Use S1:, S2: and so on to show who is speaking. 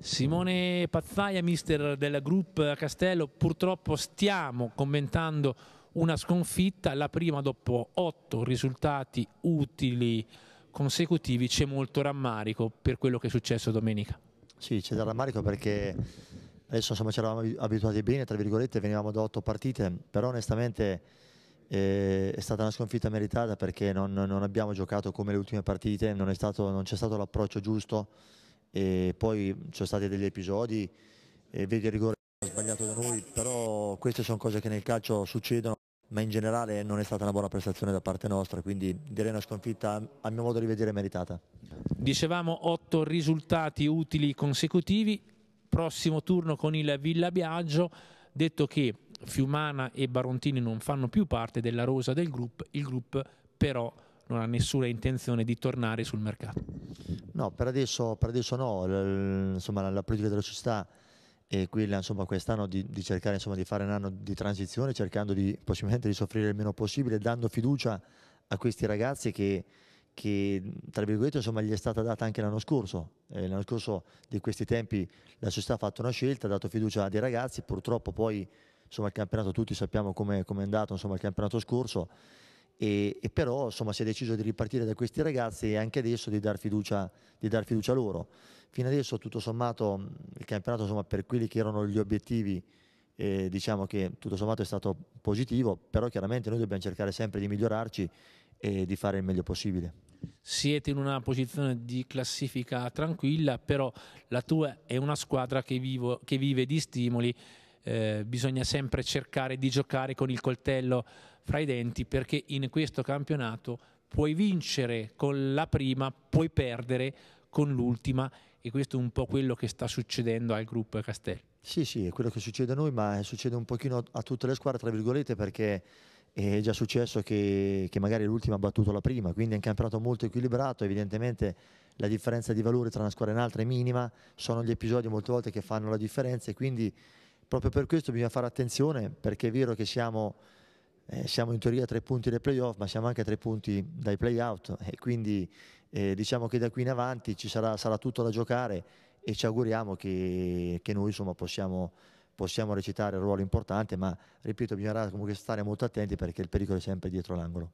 S1: Simone Pazzaia, mister del Group Castello, purtroppo stiamo commentando una sconfitta, la prima dopo otto risultati utili consecutivi, c'è molto rammarico per quello che è successo domenica. Sì, c'è
S2: da rammarico perché adesso insomma ci eravamo abituati bene, tra virgolette, venivamo da otto partite, però onestamente eh, è stata una sconfitta meritata perché non, non, abbiamo giocato come le ultime partite, non c'è stato l'approccio giusto e poi ci sono stati degli episodi, eh, vedi il rigore sbagliato da noi, però queste sono cose che nel calcio succedono, ma in generale non è stata una buona prestazione da parte nostra, quindi direi una sconfitta a mio modo di vedere meritata.
S1: Dicevamo otto risultati utili consecutivi, prossimo turno con il Villa Biagio, detto che Fiumana e Barontini non fanno più parte della rosa del gruppo, il gruppo però non ha nessuna intenzione di tornare sul mercato.
S2: No, per adesso, per adesso no, l- insomma, la, la, politica della società è quella insomma, quest'anno di, di cercare insomma, di fare un anno di transizione, cercando di, possibilmente di soffrire il meno possibile, dando fiducia a questi ragazzi che, che tra virgolette insomma, gli è stata data anche l'anno scorso. Eh, l'anno scorso di questi tempi la società ha fatto una scelta, ha dato fiducia a dei ragazzi, purtroppo poi insomma, il campionato tutti sappiamo come è andato insomma, il campionato scorso e, e, però insomma, si è deciso di ripartire da questi ragazzi e anche adesso di dar fiducia, di dar fiducia a loro. Fino adesso tutto sommato il campionato insomma, per quelli che erano gli obiettivi eh, diciamo che tutto sommato è stato positivo, però chiaramente noi dobbiamo cercare sempre di migliorarci e di fare il meglio possibile.
S1: Siete in una posizione di classifica tranquilla, però la tua è una squadra che, vivo, che vive di stimoli eh, bisogna sempre cercare di giocare con il coltello fra i denti perché in questo campionato puoi vincere con la prima, puoi perdere con l'ultima e questo è un po' quello che sta succedendo al gruppo Castel.
S2: Sì, sì, è quello che succede a noi, ma succede un pochino a tutte le squadre, tra virgolette, perché è già successo che, che magari l'ultima ha battuto la prima, quindi è un campionato molto equilibrato, evidentemente la differenza di valore tra una squadra e un'altra è minima, sono gli episodi molte volte che fanno la differenza e quindi Proprio per questo bisogna fare attenzione perché è vero che siamo, eh, siamo in teoria a tre punti dai playoff ma siamo anche a tre punti dai playout e quindi eh, diciamo che da qui in avanti ci sarà, sarà tutto da giocare e ci auguriamo che, che noi insomma, possiamo, possiamo recitare un ruolo importante ma ripeto bisognerà comunque stare molto attenti perché il pericolo è sempre dietro l'angolo.